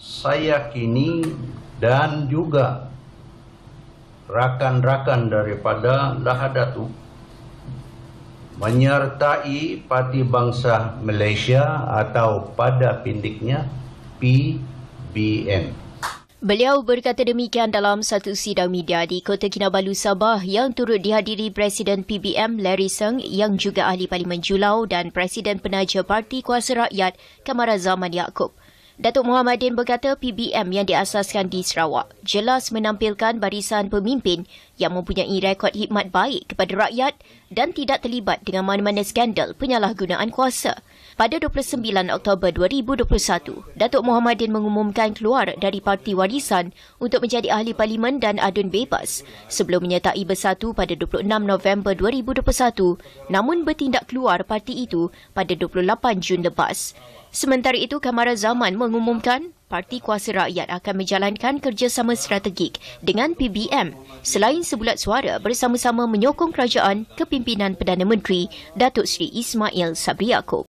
saya kini dan juga rakan-rakan daripada Lahadatu menyertai Parti Bangsa Malaysia atau pada pindiknya PBM. Beliau berkata demikian dalam satu sidang media di Kota Kinabalu Sabah yang turut dihadiri Presiden PBM Larry Seng yang juga ahli Parlimen Julau dan Presiden Penaja Parti Kuasa Rakyat Kamara Zaman Yaakob. Datuk Muhammadin berkata PBM yang diasaskan di Sarawak jelas menampilkan barisan pemimpin yang mempunyai rekod hikmat baik kepada rakyat dan tidak terlibat dengan mana-mana skandal penyalahgunaan kuasa. Pada 29 Oktober 2021, Datuk Muhammadin mengumumkan keluar dari Parti Warisan untuk menjadi ahli parlimen dan adun bebas sebelum menyertai Bersatu pada 26 November 2021 namun bertindak keluar parti itu pada 28 Jun lepas. Sementara itu, Kamara Zaman mengumumkan Parti Kuasa Rakyat akan menjalankan kerjasama strategik dengan PBM selain sebulat suara bersama-sama menyokong kerajaan kepimpinan Perdana Menteri Datuk Seri Ismail Sabri Yaakob.